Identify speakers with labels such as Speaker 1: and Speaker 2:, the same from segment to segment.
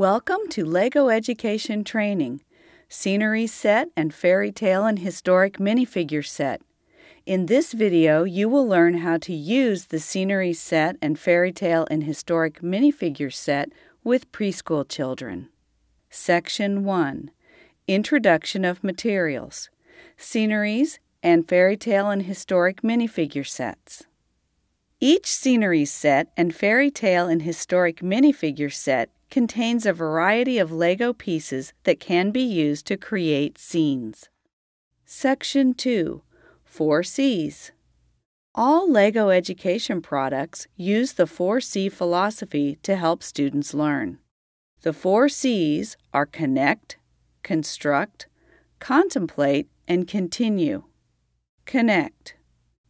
Speaker 1: Welcome to LEGO Education Training Scenery Set and Fairy Tale and Historic Minifigure Set. In this video, you will learn how to use the Scenery Set and Fairy Tale and Historic Minifigure Set with preschool children. Section 1 Introduction of Materials Sceneries and Fairy Tale and Historic Minifigure Sets. Each scenery set and fairy tale and historic minifigure set contains a variety of Lego pieces that can be used to create scenes. Section 2 4 C's All Lego education products use the 4C philosophy to help students learn. The 4 C's are connect, construct, contemplate, and continue. Connect.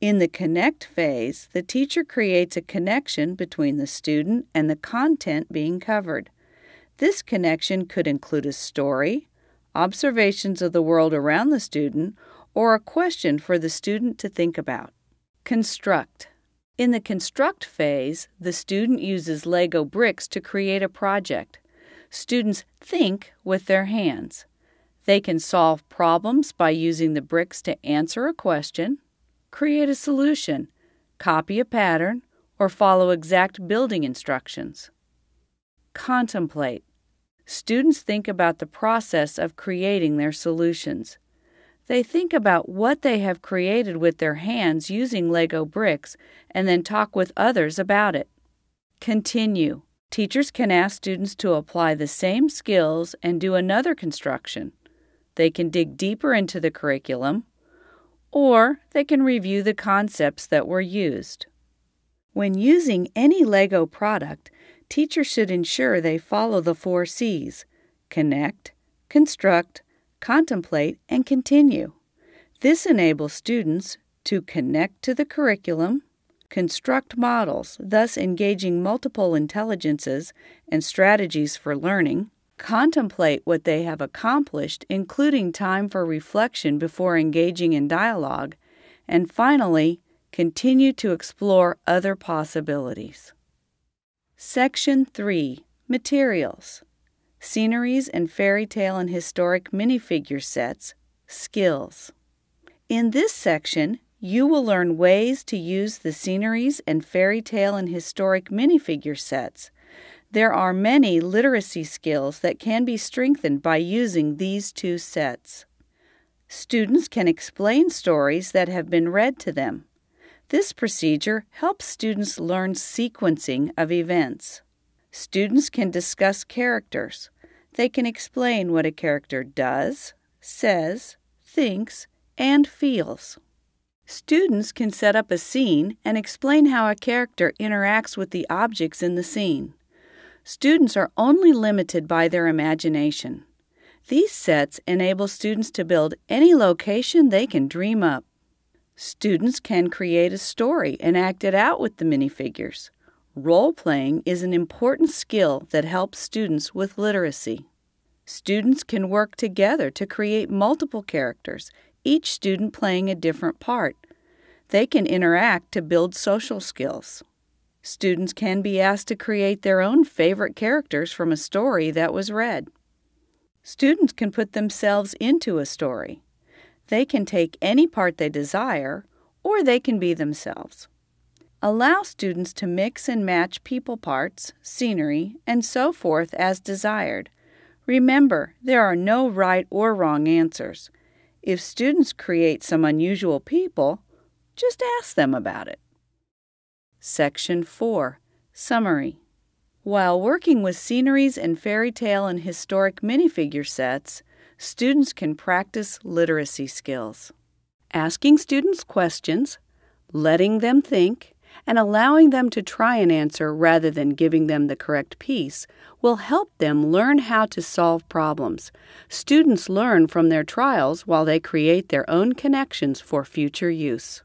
Speaker 1: In the connect phase, the teacher creates a connection between the student and the content being covered. This connection could include a story, observations of the world around the student, or a question for the student to think about. Construct. In the construct phase, the student uses Lego bricks to create a project. Students think with their hands. They can solve problems by using the bricks to answer a question create a solution, copy a pattern, or follow exact building instructions. Contemplate. Students think about the process of creating their solutions. They think about what they have created with their hands using Lego bricks and then talk with others about it. Continue. Teachers can ask students to apply the same skills and do another construction. They can dig deeper into the curriculum or they can review the concepts that were used. When using any LEGO product, teachers should ensure they follow the four C's connect, construct, contemplate, and continue. This enables students to connect to the curriculum, construct models, thus engaging multiple intelligences and strategies for learning, contemplate what they have accomplished, including time for reflection before engaging in dialogue, and finally, continue to explore other possibilities. Section 3 Materials Sceneries and Fairy Tale and Historic Minifigure Sets Skills. In this section, you will learn ways to use the sceneries and fairy tale and historic minifigure sets there are many literacy skills that can be strengthened by using these two sets. Students can explain stories that have been read to them. This procedure helps students learn sequencing of events. Students can discuss characters. They can explain what a character does, says, thinks, and feels. Students can set up a scene and explain how a character interacts with the objects in the scene students are only limited by their imagination. These sets enable students to build any location they can dream up. Students can create a story and act it out with the minifigures. Role playing is an important skill that helps students with literacy. Students can work together to create multiple characters, each student playing a different part. They can interact to build social skills. Students can be asked to create their own favorite characters from a story that was read. Students can put themselves into a story. They can take any part they desire, or they can be themselves. Allow students to mix and match people parts, scenery, and so forth as desired. Remember, there are no right or wrong answers. If students create some unusual people, just ask them about it. Section 4 Summary While working with sceneries and fairy tale and historic minifigure sets, students can practice literacy skills. Asking students questions, letting them think, and allowing them to try an answer rather than giving them the correct piece will help them learn how to solve problems. Students learn from their trials while they create their own connections for future use.